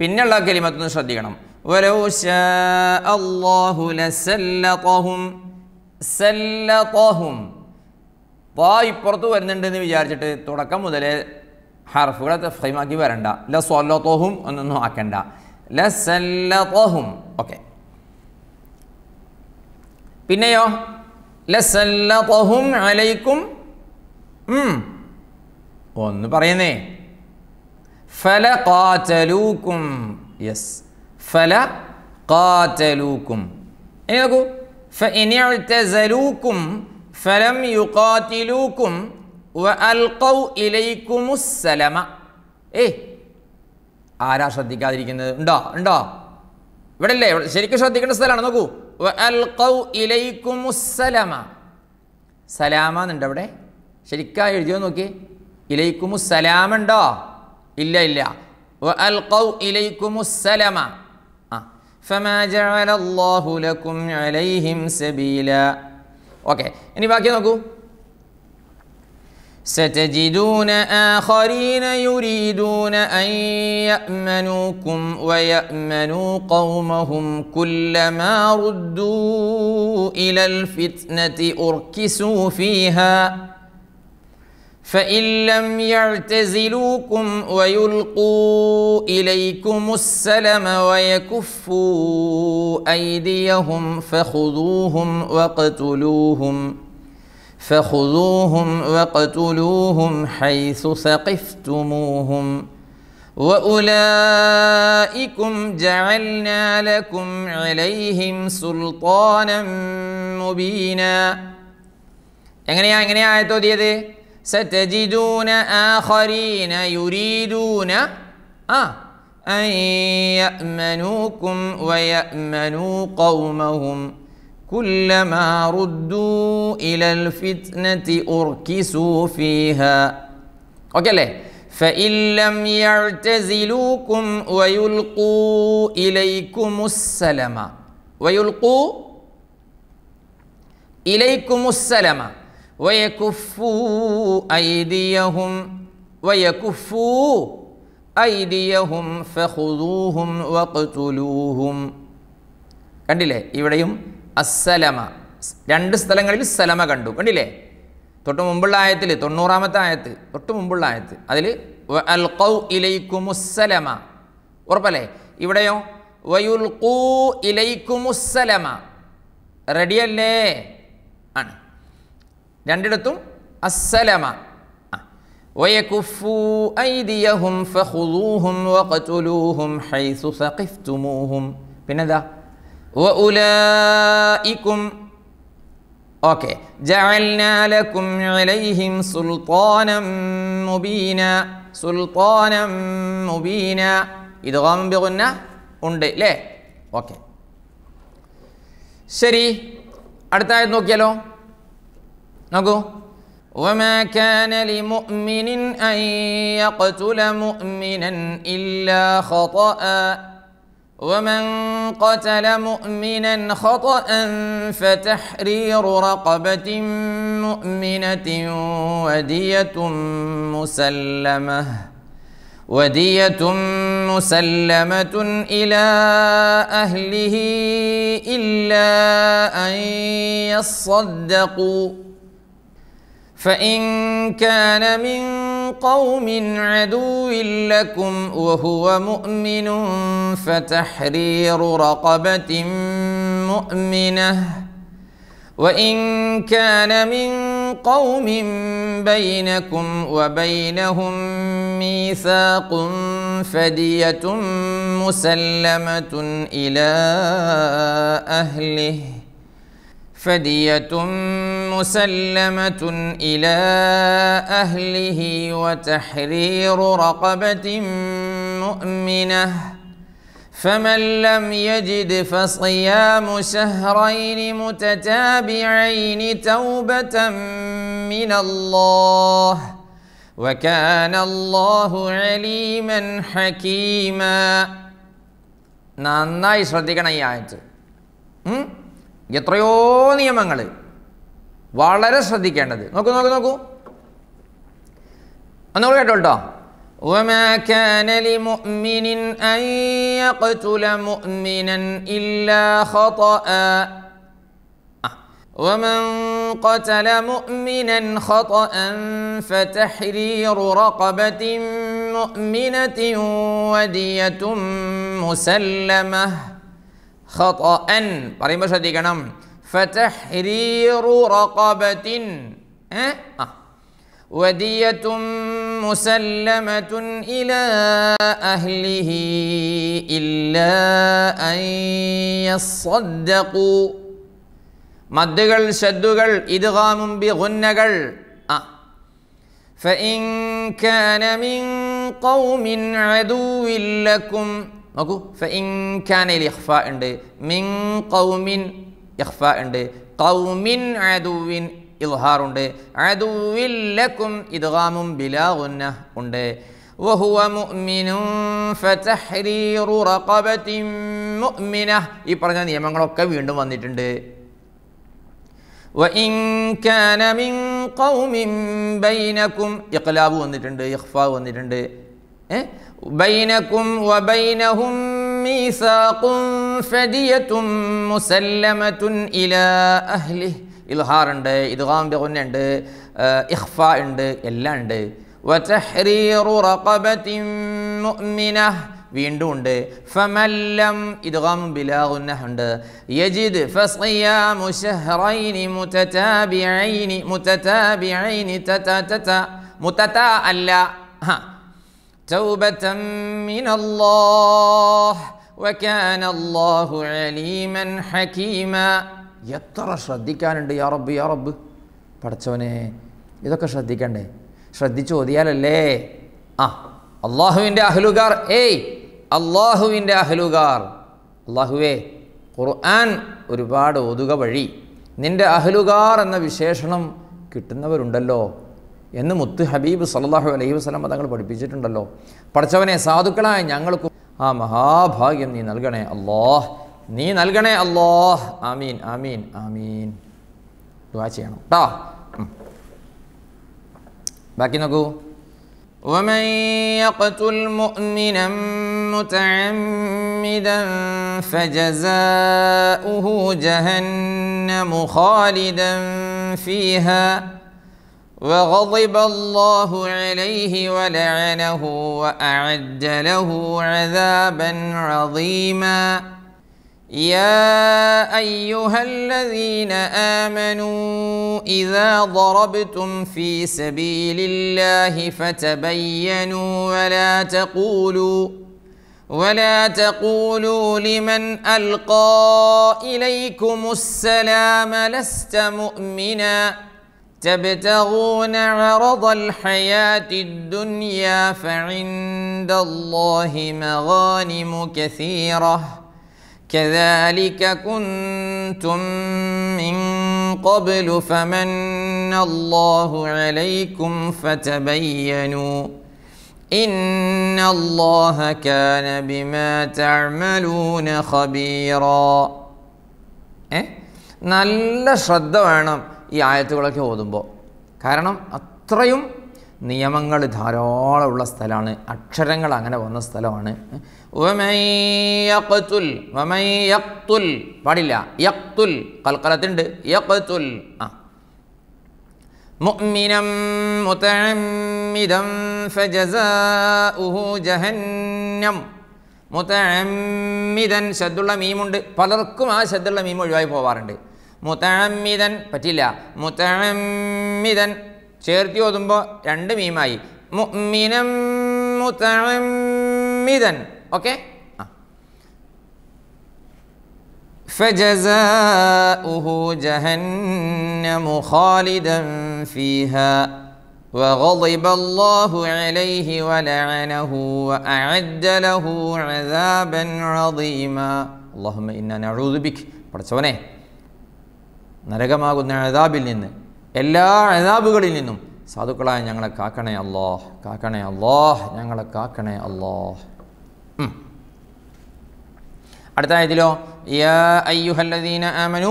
പിന്നെയുള്ള കലിമത്തൊന്ന് ശ്രദ്ധിക്കണം ولو شاء ലസല്ലതഹും സല്ലതഹും سلطهم താ ഇപ്പുറത്ത് എന്ന് വിചാരിച്ചിട്ട് തുടക്കം മുതലേ ഹർഫുകളെ തഫീമാക്കി വരണ്ട ലസ്വല്ലത്തോഹും എന്നൊന്നും ആക്കണ്ട ലസല്ലതഹും ഓക്കെ പിന്നെയോ അലൈക്കും ഒന്ന് പറയുന്നേ ഫല കാറ്റലൂക്കും യെസ് ഫല കാറ്റലൂക്കും ഇനി നോക്കൂ ഫലൂക്കും ഫലം യുക്കാറ്റിലൂക്കും ഇലൈക്കുമുസ്സലമ ഏ ആരാ ശ്രദ്ധിക്കാതിരിക്കുന്നത് ഉണ്ടോ ഉണ്ടോ ഇവിടെ അല്ലേ ശരിക്കും ശ്രദ്ധിക്കേണ്ട സ്ഥലമാണ് നോക്കൂ ഇലൈക്കുമുസ്സലമ സലാമ എന്നുണ്ട് അവിടെ ശരിക്കാ എഴുതിയോ നോക്കി ഇലൈക്കുമുസ്സലാമ ഉണ്ടോ ഇല്ല ഇല്ല വഅൽഖൗ ഇലൈക്കുമുസ്സലമ ആ ഫമാ ജഅലല്ലാഹു ലക്കും അലൈഹിം സബീല ഓക്കേ ഇനി ബാക്കി നോക്കൂ ستجدون آخرين يريدون أن يأمنوكم ويأمنوا قومهم كلما ردوا إلى الفتنة أركسوا فيها فإن لم يعتزلوكم ويلقوا إليكم السلم ويكفوا أيديهم فخذوهم واقتلوهم ۖ فخذوهم وقتلوهم حيث ثقفتموهم واولئكم جعلنا لكم عليهم سلطانا مبينا എങ്ങനെയാ എങ്ങനെയാ ആയത്തോതിയത് സറ്റജിദൂന ആഖരീന യുരീദൂന ആ അൻ യഅ്മനൂകും വയഅ്മനൂ كلما ردوا إلى الفتنة أركسوا فيها وقال فإن لم يعتزلوكم ويلقوا إليكم السلام ويلقوا إليكم السلام ويكفوا أيديهم ويكفوا أيديهم فخذوهم واقتلوهم കണ്ടില്ലേ ഇവിടെയും അസ്സലമ രണ്ട് സ്ഥലങ്ങളിൽ സലമ കണ്ടു കണ്ടില്ലേ തൊട്ട് മുമ്പുള്ള ആയത്തിൽ തൊണ്ണൂറാമത്തെ ആയത്ത് തൊട്ട് മുമ്പുള്ള ആയത്ത് അതിൽ അൽഖൗ ഇലൈക്കുമുസ്സലമ ഉറപ്പല്ലേ ഇവിടെയോ വയുൽഖൂ ഇലൈക്കുമുസ്സലമ റെഡിയല്ലേ ആണ് രണ്ടിടത്തും അസ്സലമ ും പിന്നെന്താ وأولئكم أوكي جعلنا لكم عليهم سلطانا مبينا سلطانا مبينا إدغام بغنة أوندي لا أوكي ശരി അടുത്തായത് نوكيلو നോക്കൂ وما كان لمؤمن أن يقتل مؤمنا إلا خطأً ومن قتل مؤمنا خطأ فتحرير رقبة مؤمنة ودية مسلمة ودية مسلمة إلى أهله إلا أن يصدقوا فإن كان من قوم عدو لكم وهو مؤمن فتحرير رقبة مؤمنة وإن كان من قوم بينكم وبينهم ميثاق فدية مسلمة إلى أهله ۖ فدية مسلمة إلى أهله وتحرير رقبة مؤمنة فمن لم يجد فصيام شهرين متتابعين توبة من الله وكان الله عليما حكيما نعم نعم എത്രയോ നിയമങ്ങൾ വളരെ ശ്രദ്ധിക്കേണ്ടത് നോക്കൂ നോക്കൂ നോക്കൂ ഒന്നുകൂടെ കേട്ടോ കേട്ടോ وما كان لمؤمن أن يقتل مؤمنا إلا خطأ ومن قتل مؤمنا خطأ فتحرير رقبة مؤمنة ودية مسلمة خطأ പറയും ശ്രദ്ധിക്കണം فتحرير رقبة أه؟ ودية مسلمة إلى أهله إلا أن يصدقوا മദ്ദുകൾ ഷദ്ദുകൾ إدغام ബി فإن كان من قوم عدو لكم നോക്കൂ ഫിൻഖാൻ ഇഖ്ഫ ഉണ്ട് മിൻ കൗമിൻ ഇഖ്ഫ ഉണ്ട് കൗമിൻ അദുവിൻ ഇൽഹാറുണ്ട് അദുവില്ലക്കും ഇദ്ഗാമും ബിലാ ഗുന്ന ഉണ്ട് വഹുവ മുഅ്മിനും ഫതഹ്രീറു റഖബത്തിൻ മുഅ്മിന ഈ പറഞ്ഞ നിയമങ്ങളൊക്കെ വീണ്ടും വന്നിട്ടുണ്ട് വഇൻ കാന മിൻ ഖൗമിൻ ബൈനക്കും ഇഖ്ലാബ് വന്നിട്ടുണ്ട് ഇഖ്ഫ വന്നിട്ടുണ്ട് إيه؟ بينكم وبينهم ميثاق فدية مسلمة إلى أهله إظهار عند إدغام بغن عند آه، إخفاء عند إلا عند وتحرير رقبة مؤمنة വീണ്ടും ഫമല്ലം ഇദ്ഗാം ബിലാഗുന്ന يجد فصيام شهرين متتابعين متتابعين മുതതാബിഈനി തതതത മുതതാ അല്ല ഹാ توبة من الله وكان الله عليما حكيما എത്ര ശ്രദ്ധിക്കാനുണ്ട് യാ റബ്ബ് യാ റബ്ബ് പഠിച്ചവനെ ഇതൊക്കെ ശ്രദ്ധിക്കണ്ടേ ശ്രദ്ധിച്ചു ഓതിയാലല്ലേ ആ അള്ളാഹുവിൻ്റെ അഹ്ലുകാർ ഏയ് അള്ളാഹുവിൻ്റെ അഹ്ലുകാർ അള്ളാഹുവേ ഖുർആൻ ഒരുപാട് ഓതുക വഴി നിൻ്റെ അഹ്ലുകാർ എന്ന വിശേഷണം കിട്ടുന്നവരുണ്ടല്ലോ എന്ന് മുത്ത് ഹബീബ് സല്ലാഹു അലൈഹി വസ്ലാം തങ്ങൾ പഠിപ്പിച്ചിട്ടുണ്ടല്ലോ പഠിച്ചവനെ സാധുക്കളായ ഞങ്ങൾക്ക് ആ മഹാഭാഗ്യം നീ നൽകണേ അള്ളാഹ് നീ നൽകണേ അള്ളാഹ് ആമീൻ ആമീൻ ആമീൻ ചെയ്യണം കേട്ടോ ബാക്കി നോക്കൂ ومن يقتل مؤمنا متعمدا فجزاؤه جهنم خالدا فيها وغضب الله عليه ولعنه وأعد له عذابا عظيما يا أيها الذين آمنوا إذا ضربتم في سبيل الله فتبينوا ولا تقولوا ولا تقولوا لمن ألقى إليكم السلام لست مؤمناً تبتغون عرض الحياة الدنيا فعند الله مغانم كثيرة كذلك كنتم من قبل فمن الله عليكم فتبينوا إن الله كان بما تعملون خبيرا إيه؟ നല്ല ശ്രദ്ധ وَعْنَمْ ഈ ആയത്തുകളൊക്കെ ഓതുമ്പോൾ കാരണം അത്രയും നിയമങ്ങൾ ധാരാളമുള്ള സ്ഥലമാണ് അക്ഷരങ്ങൾ അങ്ങനെ വന്ന സ്ഥലമാണ് പാടില്ല യക്തുൽ കൽക്കലത്തിണ്ട് യക്തുൽ ആ مؤمنا متعمدا فجزاؤه جهنم മുത്തഅമ്മിദൻ ശബ്ദുള്ള മീമുണ്ട് പലർക്കും ആ ശബ്ദുള്ള മീം ഒഴിവായി പോവാറുണ്ട് മുത്തഴമ്മിതൻ പറ്റില്ല മുത്തഴമ്മിതൻ ചേർത്തി ഓതുമ്പോൾ രണ്ട് മീമായി മുഅ്മിനം മുത്തഴമ്മിതൻ ഓക്കെ فجزاؤه جهنم خالدا فيها وغضب الله عليه ولعنه وأعد له عذابا عظيما اللهم إنا نعوذ بك നരകമാകുന്ന അഴതാബിൽ നിന്ന് എല്ലാ അഴതാബുകളിൽ നിന്നും സാധുക്കളായ ഞങ്ങളെ കാക്കണേ അല്ലാഹ് കാക്കണേ അല്ലാഹ് ഞങ്ങളെ കാക്കണേ അല്ലാഹ് അടുത്ത ആയതിലോ യാ അയ്യുഹല്ലദീന ആമനു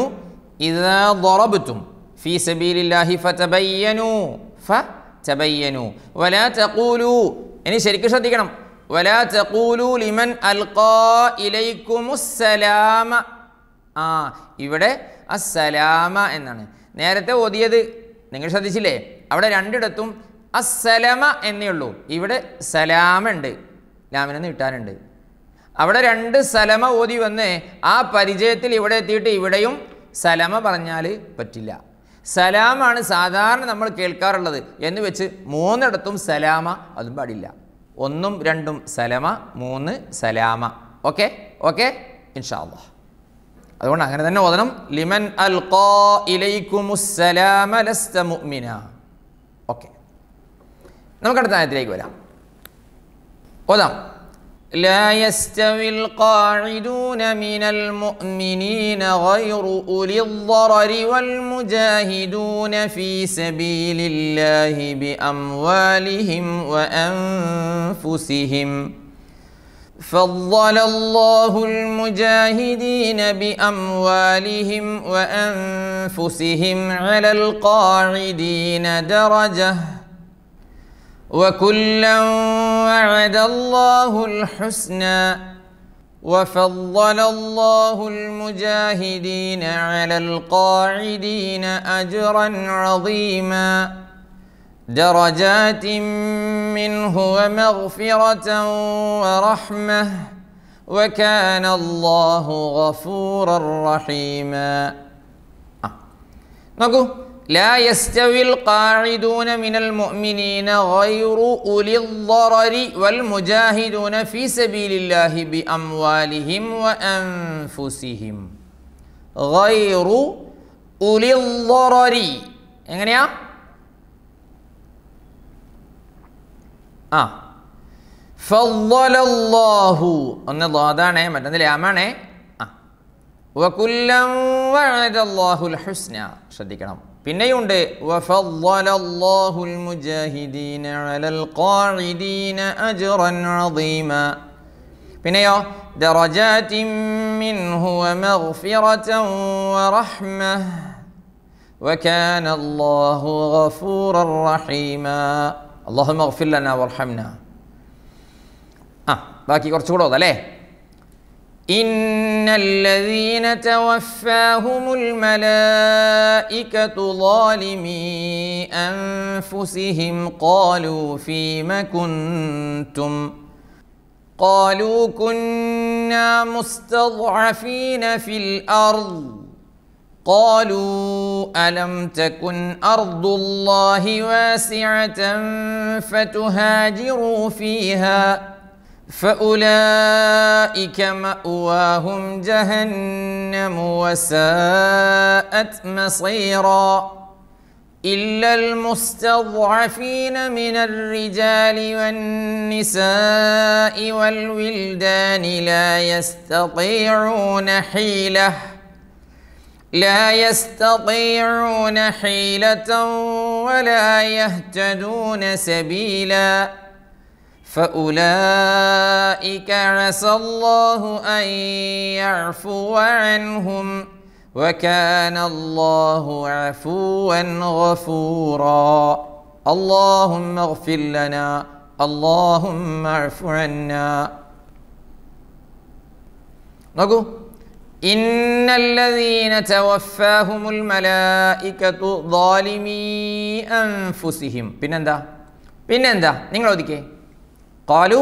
ഇദാ ദറബതും ഫീ സബീലില്ലാഹി ഫതബയ്യനു ഫതബയ്യനു വലാ തഖൂലു ഇനി ശരിക്കും ശ്രദ്ധിക്കണം വലാ തഖൂലു ലിമൻ അൽഖാ ഇലൈക്കുമുസ്സലാമ ആ ഇവിടെ അസ്സലാമ എന്നാണ് നേരത്തെ ഓതിയത് നിങ്ങൾ ശ്രദ്ധിച്ചില്ലേ അവിടെ രണ്ടിടത്തും അസ്സലമ എന്നേ ഉള്ളൂ ഇവിടെ സലാമുണ്ട് ലാമിനെന്ന് കിട്ടാനുണ്ട് അവിടെ രണ്ട് സലമ ഓതി വന്ന് ആ പരിചയത്തിൽ ഇവിടെ എത്തിയിട്ട് ഇവിടെയും സലമ പറഞ്ഞാൽ പറ്റില്ല സലാമാണ് സാധാരണ നമ്മൾ കേൾക്കാറുള്ളത് എന്ന് വെച്ച് മൂന്നിടത്തും സലാമ അതും പാടില്ല ഒന്നും രണ്ടും സലമ മൂന്ന് സലാമ ഓക്കെ ഓക്കെ ഇൻഷാ അള്ളാഹ് അതുകൊണ്ട് അങ്ങനെ തന്നെ ഓതണം ലിമൻ السلام لست ലസ്ത മുഅ്മിന ഓക്കെ നമുക്ക് അടുത്ത ആയത്തിലേക്ക് വരാം ഓതാം لا يستوي القاعدون من المؤمنين غير أولي الضرر والمجاهدون في سبيل الله بأموالهم وأنفسهم فضل الله المجاهدين باموالهم وانفسهم على القاعدين درجه وكلا وعد الله الحسنى وفضل الله المجاهدين على القاعدين اجرا عظيما درجات منه ومغفرة ورحمة وكان الله غفورا رحيما آه. نقول لا يستوي القاعدون من المؤمنين غير أولي الضرر والمجاهدون في سبيل الله بأموالهم وأنفسهم غير أولي الضرر يعني فضل الله ان الله دانه مدن دل امانه وكلا وعد الله الحسنى شديكنا بينيون ده وفضل الله المجاهدين على القاعدين اجرا عظيما بينيو درجات منه ومغفرة ورحمة وكان الله غفورا رحيما അള്ളാഹു മഹ്ഫില്ലന വർഹംന ആ ബാക്കി കുറച്ചുകൂടെ ليه إن الذين توفاهم الملائكة ظالمي أنفسهم قالوا فيم كنتم قالوا كنا مستضعفين في الأرض قالوا الم تكن ارض الله واسعه فتهاجروا فيها فاولئك ماواهم جهنم وساءت مصيرا الا المستضعفين من الرجال والنساء والولدان لا يستطيعون حيله لا يستطيعون حيلة ولا يهتدون سبيلا فأولئك عسى الله أن يعفو عنهم وكان الله عفوا غفورا اللهم اغفر لنا اللهم اعف عنا نقول ഇന്നല്ലദീന الذين توفاهم الملائكة അൻഫുസിഹിം പിന്നെന്താ പിന്നെന്താ നിങ്ങൾ ഓദിക്കേ ഖാലു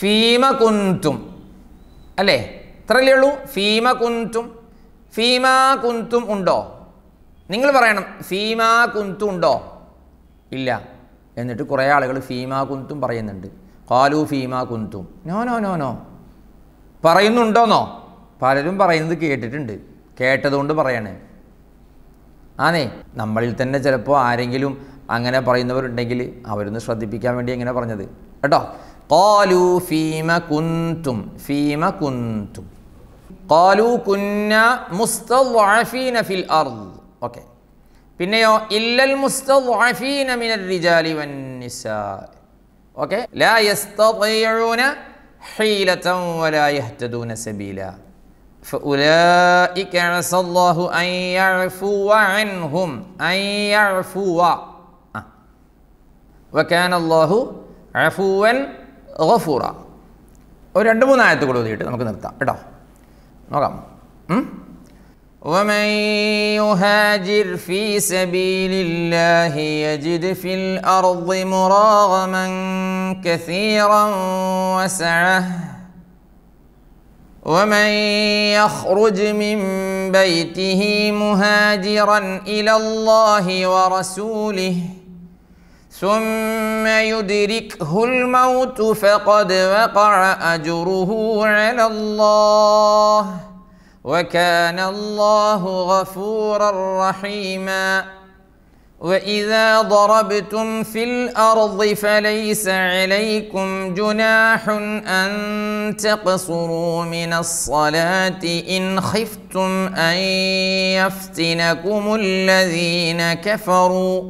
ഫീമ കുന്തും അല്ലേ ഇത്രയല്ലേ ഉള്ളൂ ഫീമ കുന്തും ഫീമ കുന്തും ഉണ്ടോ നിങ്ങൾ പറയണം ഫീമ കുന്തും ഉണ്ടോ ഇല്ല എന്നിട്ട് കുറേ ആളുകൾ ഫീമ കുന്തും പറയുന്നുണ്ട് കാലു ഫീമ കുന്തും നോ നോ നോ നോ പറയുന്നുണ്ടോന്നോ പലരും പറയുന്നത് കേട്ടിട്ടുണ്ട് കേട്ടതുകൊണ്ട് പറയാണ് ആണേ നമ്മളിൽ തന്നെ ചിലപ്പോൾ ആരെങ്കിലും അങ്ങനെ പറയുന്നവരുണ്ടെങ്കിൽ അവരൊന്ന് ശ്രദ്ധിപ്പിക്കാൻ വേണ്ടി എങ്ങനെ പറഞ്ഞത് കേട്ടോ കോലു ഫീമ കുന്തും ഫീമ കുന്തും കോലു കുന്ന മുസ്തീന ഫിൽ ഓക്കെ പിന്നെയോ ഇല്ലൽ മുസ്തീന മിനൽ റിജാലി വന്നിസ ഓക്കെ ഒരു രണ്ട് മൂന്ന് ആയത്ത് കൂടെ നമുക്ക് നിർത്താം കേട്ടോ നോക്കാം ومن يهاجر في سبيل الله يجد في الارض مراغما كثيرا وسعه ومن يخرج من بيته مهاجرا الى الله ورسوله ثم يدركه الموت فقد وقع اجره على الله وكان الله غفورا رحيما واذا ضربتم في الارض فليس عليكم جناح ان تقصروا من الصلاه ان خفتم ان يفتنكم الذين كفروا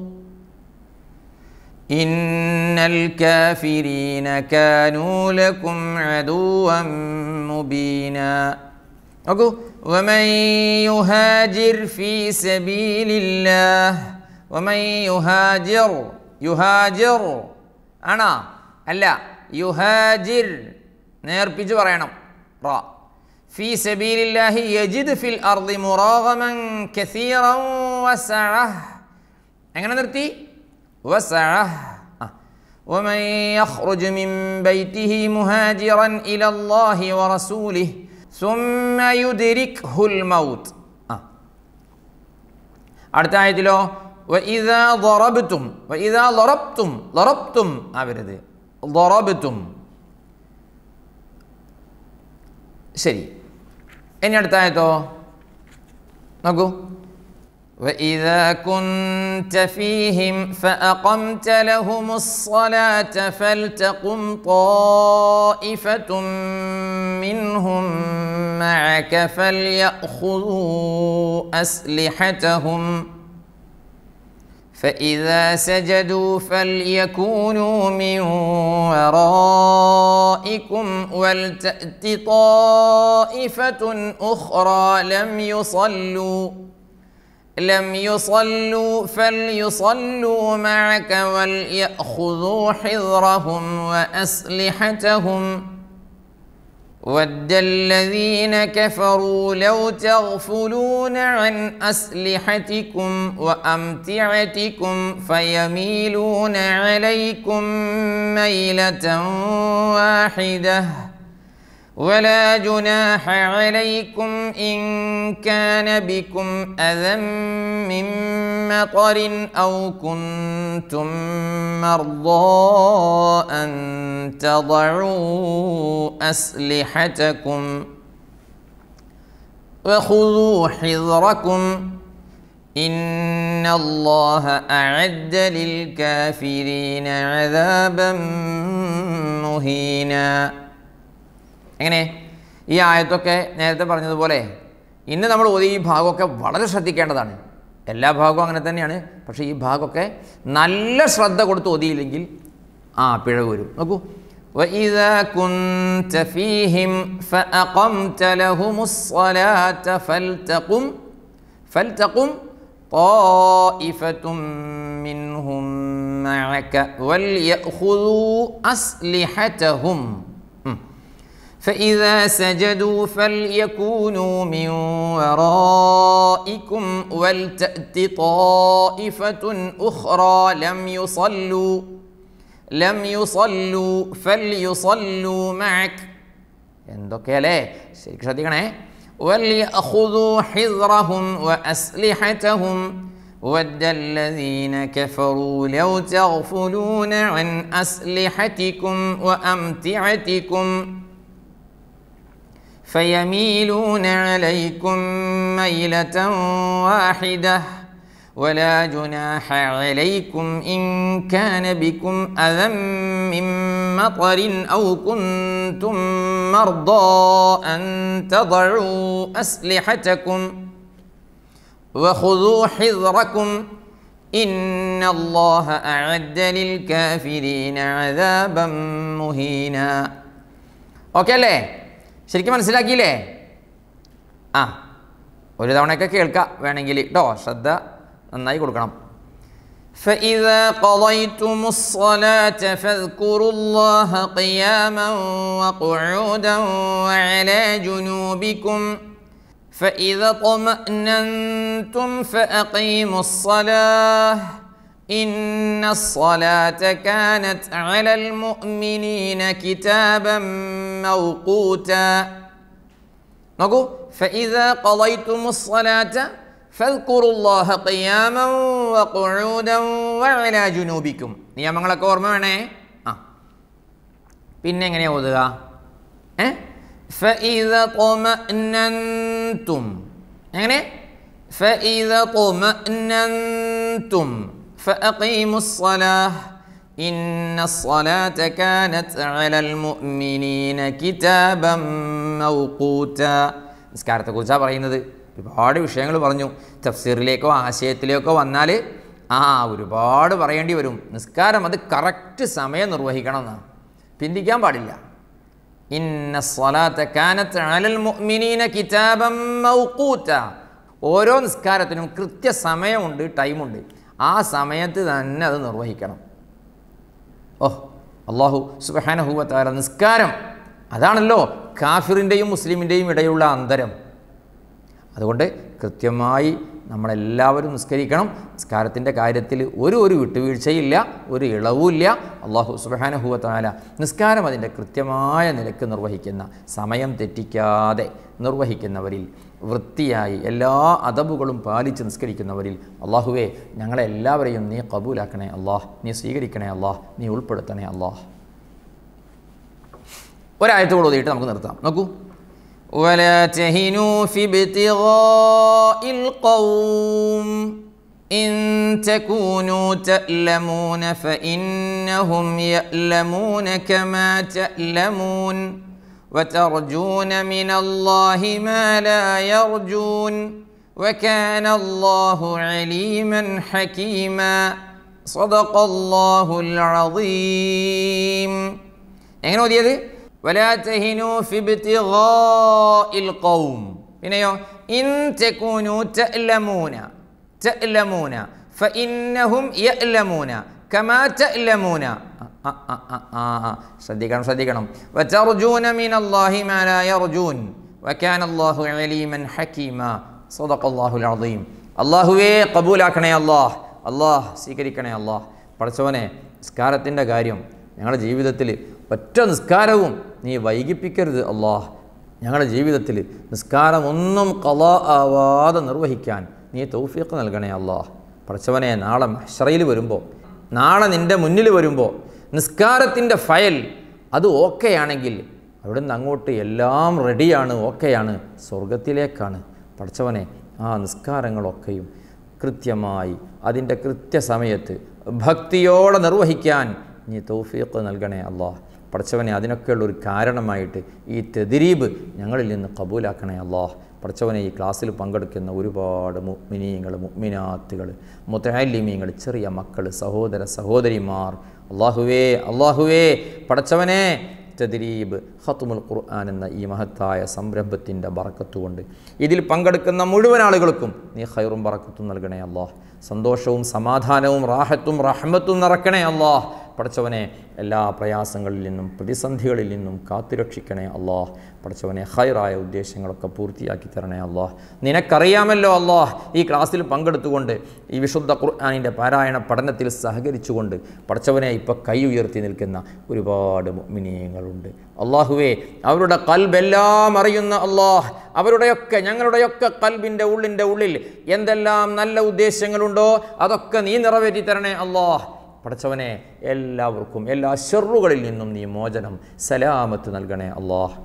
ان الكافرين كانوا لكم عدوا مبينا أقول ومن يهاجر في سبيل الله ومن يهاجر يهاجر أنا ألا يهاجر نير بيجو را في سبيل الله يجد في الأرض مراغما كثيرا وسعه أنا نرتي وسعه ومن يخرج من بيته مهاجرا إلى الله ورسوله സുമ്മ യുദിരിക് ഹുൽ മൗത്ത് ആ അടുത്ത ആയത്തിലോ വഇദാ ദറബ്തും വഇദാ ലറബ്തും ലറബ്തും ആവരുത് ദറബ്തും ശരി ഇനി അടുത്ത ആയത്തോ നോക്കൂ واذا كنت فيهم فاقمت لهم الصلاه فلتقم طائفه منهم معك فلياخذوا اسلحتهم فاذا سجدوا فليكونوا من ورائكم ولتات طائفه اخرى لم يصلوا لم يصلوا فليصلوا معك وليأخذوا حذرهم وأسلحتهم ود الذين كفروا لو تغفلون عن أسلحتكم وأمتعتكم فيميلون عليكم ميلة واحدةً ولا جناح عليكم إن كان بكم أذى من مطر أو كنتم مرضى أن تضعوا أسلحتكم وخذوا حذركم إن الله أعد للكافرين عذابا مهيناً എങ്ങനെ ഈ ആയത്തൊക്കെ നേരത്തെ പറഞ്ഞതുപോലെ ഇന്ന് നമ്മൾ ഓതി ഈ ഭാഗമൊക്കെ വളരെ ശ്രദ്ധിക്കേണ്ടതാണ് എല്ലാ ഭാഗവും അങ്ങനെ തന്നെയാണ് പക്ഷേ ഈ ഭാഗമൊക്കെ നല്ല ശ്രദ്ധ കൊടുത്ത് ഓതിയില്ലെങ്കിൽ ആ പിഴ വരും നോക്കൂ ും كنت فيهم لهم منهم فإذا سجدوا فليكونوا من ورائكم ولتأت طائفة أخرى لم يصلوا لم يصلوا فليصلوا معك عندك يا شريك وليأخذوا حذرهم وأسلحتهم ود الذين كفروا لو تغفلون عن أسلحتكم وأمتعتكم فيميلون عليكم ميلة واحدة ولا جناح عليكم إن كان بكم أذى من مطر أو كنتم مرضى أن تضعوا أسلحتكم وخذوا حذركم إن الله أعد للكافرين عذابا مهينا أوكي ليه؟ ശരിക്കും മനസ്സിലാക്കിയില്ലേ ആ ഒരു തവണയൊക്കെ കേൾക്കാം വേണമെങ്കിൽ കേട്ടോ ശ്രദ്ധ നന്നായി കൊടുക്കണം فإذا قضيتم الصلاة فاذكروا الله قياما وقعودا وعلى جنوبكم فإذا طمأننتم فأقيموا الصلاة إن الصلاة كانت على المؤمنين كتابا موقوتا نقول فإذا قضيتم الصلاة فاذكروا الله قياما وقعودا وعلى جنوبكم يا من لك ആ ഓതുക എങ്ങനെ إن الصلاة كانت على المؤمنين كتابا موقوتا നിസ്കാരത്തെക്കുറിച്ചാണ് പറയുന്നത് ഒരുപാട് വിഷയങ്ങൾ പറഞ്ഞു തഫ്സീറിലേക്കോ ആശയത്തിലേക്കോ വന്നാൽ ആ ഒരുപാട് പറയേണ്ടി വരും നിസ്കാരം അത് കറക്റ്റ് സമയം നിർവഹിക്കണം എന്നാണ് പിന്തിക്കാൻ പാടില്ല ഇന്ന സ്വലാത്ത അലൽ മുഅ്മിനീന കിതാബം മൗഖൂത്ത ഓരോ നിസ്കാരത്തിനും കൃത്യസമയമുണ്ട് ടൈമുണ്ട് ആ സമയത്ത് തന്നെ അത് നിർവഹിക്കണം ഓഹ് അള്ളാഹു സുബഹാനഹൂവത്താര നിസ്കാരം അതാണല്ലോ കാഫിറിൻ്റെയും മുസ്ലിമിൻ്റെയും ഇടയിലുള്ള അന്തരം അതുകൊണ്ട് കൃത്യമായി നമ്മളെല്ലാവരും നിസ്കരിക്കണം നിസ്കാരത്തിൻ്റെ കാര്യത്തിൽ ഒരു ഒരു വിട്ടുവീഴ്ചയില്ല ഒരു ഇളവുമില്ല അള്ളാഹു സുബാനഹുവത്താല നിസ്കാരം അതിൻ്റെ കൃത്യമായ നിലക്ക് നിർവഹിക്കുന്ന സമയം തെറ്റിക്കാതെ നിർവഹിക്കുന്നവരിൽ വൃത്തിയായി എല്ലാ അതബുകളും പാലിച്ച് നിസ്കരിക്കുന്നവരിൽ അള്ളാഹുവേ ഞങ്ങളെ എല്ലാവരെയും നീ കബൂലാക്കണേ അള്ളാഹ് നീ സ്വീകരിക്കണേ അള്ളാഹ് നീ ഉൾപ്പെടുത്തണേ അള്ളാഹ് ഒരായത്തോട് ഓതിയിട്ട് നമുക്ക് നിർത്താം നോക്കൂ ولا تهنوا في ابتغاء القوم إن تكونوا تألمون فإنهم يألمون كما تألمون وترجون من الله ما لا يرجون وكان الله عليما حكيما صدق الله العظيم എങ്ങനെ ഓതിയത് ولا تهنوا في ابتغاء القوم يوم إن تكونوا تألمون تألمون فإنهم يألمون كما تألمون ശ്രദ്ധിക്കണം ശ്രദ്ധിക്കണം അള്ളാഹുവേ കബൂലാക്കണേ അള്ളാഹ് അള്ളാഹ് സ്വീകരിക്കണേ അള്ളാഹ് പഠിച്ചവനെ നിസ്കാരത്തിൻ്റെ കാര്യം ഞങ്ങളുടെ ജീവിതത്തിൽ ഒറ്റ നിസ്കാരവും നീ വൈകിപ്പിക്കരുത് അള്ളാഹ് ഞങ്ങളുടെ ജീവിതത്തിൽ നിസ്കാരമൊന്നും കലാ ആവാതെ നിർവഹിക്കാൻ നീ തൗഫീഖ് നൽകണേ അള്ളാഹ് പഠിച്ചവനെ നാളെ ഷറയിൽ വരുമ്പോൾ നാളെ നിൻ്റെ മുന്നിൽ വരുമ്പോൾ നിസ്കാരത്തിൻ്റെ ഫയൽ അത് ഓക്കെ ആണെങ്കിൽ അവിടുന്ന് അങ്ങോട്ട് എല്ലാം റെഡിയാണ് ഓക്കെയാണ് സ്വർഗത്തിലേക്കാണ് പഠിച്ചവനെ ആ നിസ്കാരങ്ങളൊക്കെയും കൃത്യമായി അതിൻ്റെ കൃത്യസമയത്ത് ഭക്തിയോടെ നിർവഹിക്കാൻ നീ തൗഫീഖ് നൽകണേ അള്ളാഹ് പഠിച്ചവനെ അതിനൊക്കെയുള്ളൊരു ഒരു കാരണമായിട്ട് ഈ തെതിരീബ് ഞങ്ങളിൽ നിന്ന് കബൂലാക്കണേ അള്ളാഹ് പഠിച്ചവനെ ഈ ക്ലാസ്സിൽ പങ്കെടുക്കുന്ന ഒരുപാട് മുഗ്മിനീയങ്ങൾ മുഗ്മിനാത്തുകൾ മുത്തഹല്ലിമീങ്ങൾ ചെറിയ മക്കൾ സഹോദര സഹോദരിമാർ അള്ളാഹുവേ അള്ളാഹുവേ പഠിച്ചവനെ തദ്രീബ് ഹത്തുമുൽ ഖുർആൻ എന്ന ഈ മഹത്തായ സംരംഭത്തിൻ്റെ ബറക്കത്തുകൊണ്ട് ഇതിൽ പങ്കെടുക്കുന്ന മുഴുവൻ ആളുകൾക്കും നീ ഹൈറും ബറക്കത്തും നൽകണേ അള്ളാഹ് സന്തോഷവും സമാധാനവും റാഹത്തും റഹ്മത്തും നിറക്കണേ അള്ളാഹ് പഠിച്ചവനെ എല്ലാ പ്രയാസങ്ങളിൽ നിന്നും പ്രതിസന്ധികളിൽ നിന്നും കാത്തുരക്ഷിക്കണേ അള്ളാഹ് പഠിച്ചവനെ ഹൈറായ ഉദ്ദേശങ്ങളൊക്കെ പൂർത്തിയാക്കി തരണേ അള്ളാഹ് നിനക്കറിയാമല്ലോ അള്ളാഹ് ഈ ക്ലാസ്സിൽ പങ്കെടുത്തുകൊണ്ട് ഈ വിശുദ്ധ ഖുർആാനിൻ്റെ പാരായണ പഠനത്തിൽ സഹകരിച്ചുകൊണ്ട് പഠിച്ചവനെ ഇപ്പം കൈ ഉയർത്തി നിൽക്കുന്ന ഒരുപാട് മിനിയങ്ങളുണ്ട് അള്ളാഹുവേ അവരുടെ കൽബെല്ലാം അറിയുന്ന അള്ളാഹ് അവരുടെയൊക്കെ ഞങ്ങളുടെയൊക്കെ കൽബിൻ്റെ ഉള്ളിൻ്റെ ഉള്ളിൽ എന്തെല്ലാം നല്ല ഉദ്ദേശങ്ങളുണ്ടോ അതൊക്കെ നീ നിറവേറ്റി തരണേ അള്ളാഹ് പഠിച്ചവനെ എല്ലാവർക്കും എല്ലാ ഷെറുകളിൽ നിന്നും നീ മോചനം സലാമത്ത് നൽകണേ അള്ളാഹ്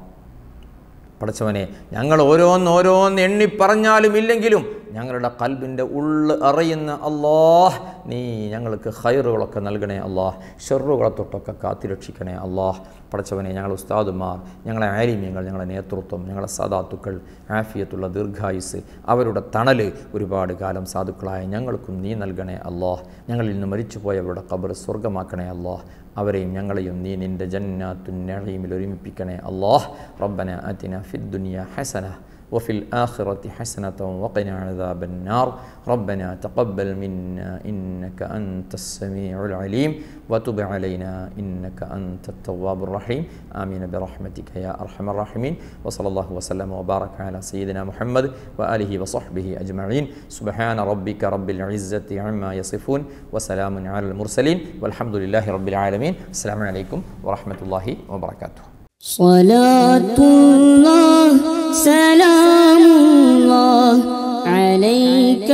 പഠിച്ചവനെ ഞങ്ങൾ ഓരോന്നോരോന്ന് എണ്ണി പറഞ്ഞാലും ഇല്ലെങ്കിലും ഞങ്ങളുടെ കൽബിൻ്റെ ഉള്ള് അറിയുന്ന അള്ളാഹ് നീ ഞങ്ങൾക്ക് ഹൈറുകളൊക്കെ നൽകണേ അള്ളാഹ് ഷെറുകളെ തൊട്ടൊക്കെ കാത്തിരക്ഷിക്കണേ അള്ളാഹ് പഠിച്ചവനെ ഞങ്ങൾ ഉസ്താദുമാർ ഞങ്ങളെ ആരിമ്യങ്ങൾ ഞങ്ങളുടെ നേതൃത്വം ഞങ്ങളെ സാധാത്തുക്കൾ ആഫിയത്തുള്ള ദീർഘായുസ് അവരുടെ തണൽ ഒരുപാട് കാലം സാധുക്കളായ ഞങ്ങൾക്കും നീ നൽകണേ അള്ളാഹ് ഞങ്ങളിൽ നിന്ന് മരിച്ചുപോയവരുടെ കബർ സ്വർഗമാക്കണേ അള്ളാഹ് അവരെയും ഞങ്ങളെയും നീ നിൻ്റെ ജന്നാത്തുന്നീമിൽ ഒരുമിപ്പിക്കണേ അള്ളാഹ് റബ്ബന അതിന ഫിദ്ദുനിയ ഹസന وفي الآخرة حسنة وقنا عذاب النار ربنا تقبل منا إنك أنت السميع العليم وتب علينا إنك أنت التواب الرحيم آمين برحمتك يا أرحم الراحمين وصلى الله وسلم وبارك على سيدنا محمد وآله وصحبه أجمعين سبحان ربك رب العزة عما يصفون وسلام على المرسلين والحمد لله رب العالمين السلام عليكم ورحمة الله وبركاته صلاة الله سلام الله عليك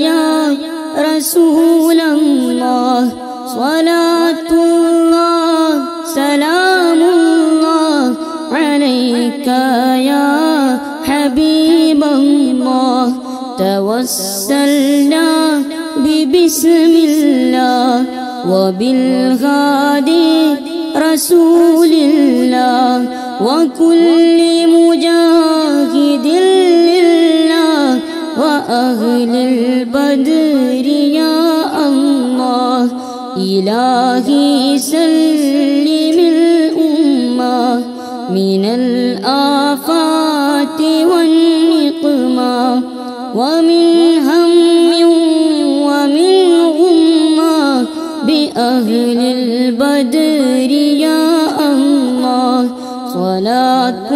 يا رسول الله صلاة الله سلام الله عليك يا حبيب الله توسلنا ببسم الله وبالغادي رسول الله وكل مجاهد لله وأهل البدر يا الله إلهي سلم الأمة من الآفات والنقمة ومن هم أهل البدر يا الله صلاة